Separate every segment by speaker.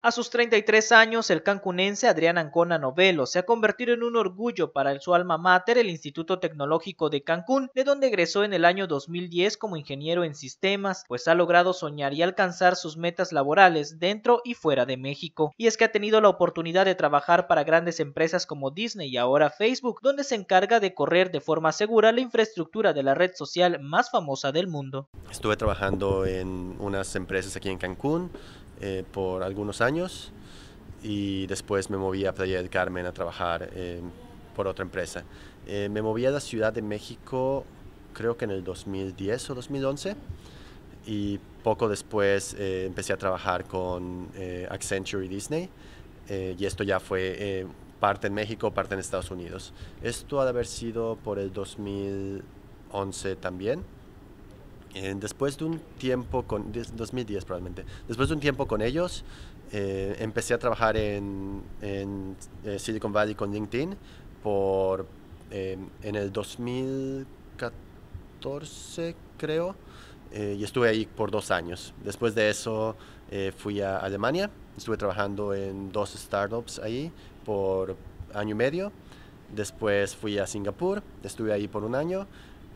Speaker 1: A sus 33 años, el cancunense Adrián Ancona Novelo se ha convertido en un orgullo para su alma mater, el Instituto Tecnológico de Cancún, de donde egresó en el año 2010 como ingeniero en sistemas, pues ha logrado soñar y alcanzar sus metas laborales dentro y fuera de México. Y es que ha tenido la oportunidad de trabajar para grandes empresas como Disney y ahora Facebook, donde se encarga de correr de forma segura la infraestructura de la red social más famosa del mundo.
Speaker 2: Estuve trabajando en unas empresas aquí en Cancún, eh, por algunos años y después me moví a Playa del Carmen a trabajar eh, por otra empresa. Eh, me moví a la Ciudad de México creo que en el 2010 o 2011 y poco después empecé a trabajar con Accenture y Disney y esto ya fue parte en México, parte en Estados Unidos. Esto ha de haber sido por el 2011 también después de un tiempo, con 2010 probablemente, después de un tiempo con ellos, eh, empecé a trabajar en, eh, Silicon Valley con LinkedIn por, eh, en el 2014 creo, y estuve ahí por dos años. Después de eso fui a Alemania, estuve trabajando en dos startups ahí por año y medio. Después fui a Singapur, estuve ahí por un año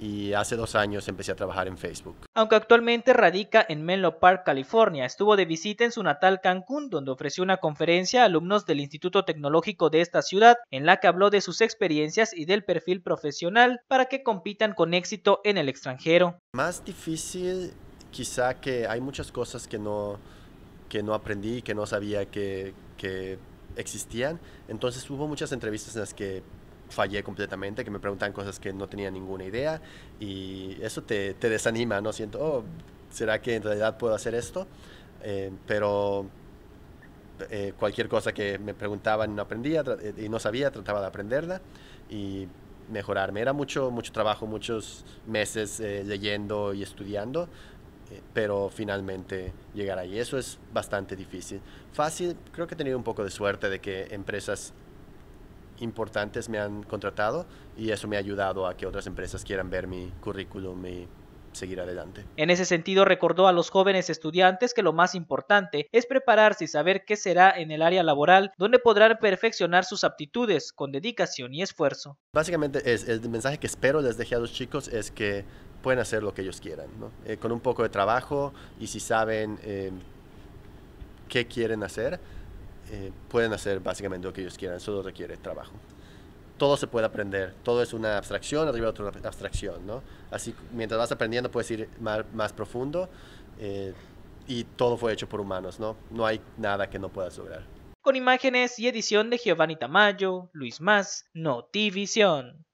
Speaker 2: y hace dos años empecé a trabajar en Facebook.
Speaker 1: Aunque actualmente radica en Menlo Park, California, estuvo de visita en su natal Cancún, donde ofreció una conferencia a alumnos del Instituto Tecnológico de esta ciudad, en la que habló de sus experiencias y del perfil profesional para que compitan con
Speaker 2: éxito en el extranjero. Más difícil quizá que hay muchas cosas que no, que no aprendí, que no sabía que, que existían, entonces hubo muchas entrevistas en las que fallé completamente, que me preguntan cosas que no tenía ninguna idea y eso te, te desanima, ¿no? Siento, oh, ¿será que en realidad puedo hacer esto? Eh, pero eh, cualquier cosa que me preguntaban no aprendía eh, y no sabía, trataba de aprenderla y mejorarme. Era mucho, mucho trabajo, muchos meses leyendo y estudiando, pero finalmente llegar ahí. Eso es bastante difícil. Fácil, creo que he tenido un poco de suerte de que empresas importantes me han contratado y eso me ha ayudado a que otras empresas quieran ver mi currículum y seguir adelante.
Speaker 1: En ese sentido, recordó a los jóvenes estudiantes que lo más importante es prepararse y saber qué será en el área laboral, donde podrán perfeccionar sus
Speaker 2: aptitudes con dedicación y esfuerzo. Básicamente, es, el mensaje que espero les deje a los chicos es que pueden hacer lo que ellos quieran, eh, con un poco de trabajo y si saben eh, qué quieren hacer eh, pueden hacer básicamente lo que ellos quieran, solo requiere trabajo. Todo se puede aprender, todo es una abstracción arriba de otra abstracción, ¿no? Así, mientras vas aprendiendo puedes ir más, profundo eh, y todo fue hecho por humanos, ¿no? No hay nada que no pueda lograr.
Speaker 1: Con imágenes y edición de Giovanni Tamayo, Luis Más, Notivisión.